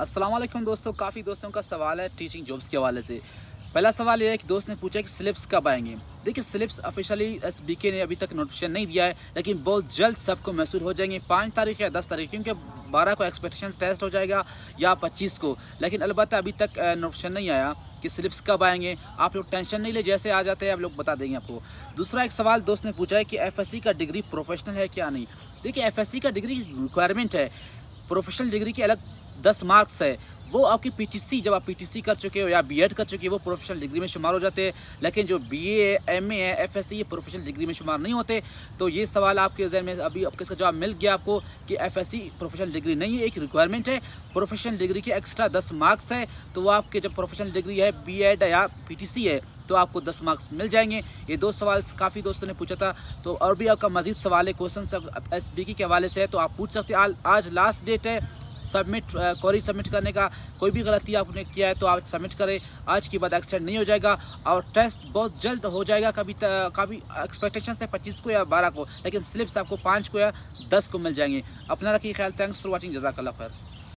असलम दोस्तों काफ़ी दोस्तों का सवाल है टीचिंग जॉब्स के हवाले से पहला सवाल यह है कि दोस्त ने पूछा कि स्लिप्स कब आएंगे देखिए स्लिप्स ऑफिशियली एस ने अभी तक नोटिफिकेशन नहीं दिया है लेकिन बहुत जल्द सबको महसूस हो जाएंगे पाँच तारीख या दस तारीख क्योंकि बारह को एक्सपेक्टेशन टेस्ट हो जाएगा या पच्चीस को लेकिन अलबत्त अभी तक नोटिफिकेशन नहीं आया कि स्लिप्स कब आएंगे आप लोग टेंशन नहीं ले जैसे आ जाते हैं आप लोग बता देंगे आपको दूसरा एक सवाल दोस्त ने पूछा है कि एफ का डिग्री प्रोफेशनल है क्या नहीं देखिए एफ का डिग्री रिक्वायरमेंट है प्रोफेशनल डिग्री की अलग दस मार्क्स है वो आपकी पीटीसी जब आप पीटीसी कर चुके हो या बीएड कर चुके हो वो प्रोफेशनल डिग्री में शुमार हो जाते हैं लेकिन जो बीए एमए है एफएससी ये प्रोफेशनल डिग्री में शुमार नहीं होते तो ये सवाल आपके जहन में अभी आपके इसका जवाब मिल गया आपको कि एफएससी प्रोफेशनल डिग्री नहीं है एक रिक्वायरमेंट है प्रोफेशनल डिग्री के एक्स्ट्रा दस मार्क्स है तो वो आपके जब प्रोफेशनल डिग्री है बी या पी है तो आपको दस मार्क्स मिल जाएंगे ये दो सवाल काफ़ी दोस्तों ने पूछा था तो और भी आपका मजीद सवाल है क्वेश्चन एस बी के हवाले से है तो आप पूछ सकते हैं आज लास्ट डेट है सबमिट क्वेरी सबमिट करने का कोई भी गलती आपने किया है तो आप सबमिट करें आज की बाद एक्सटेंड नहीं हो जाएगा और टेस्ट बहुत जल्द हो जाएगा कभी काफ़ी एक्सपेक्टेशन है पच्चीस को या बारह को लेकिन स्लिप्स आपको पाँच को या दस को मिल जाएंगे अपना रखिए ख्याल थैंक्स फॉर वॉचिंग जजाकल्ला खैर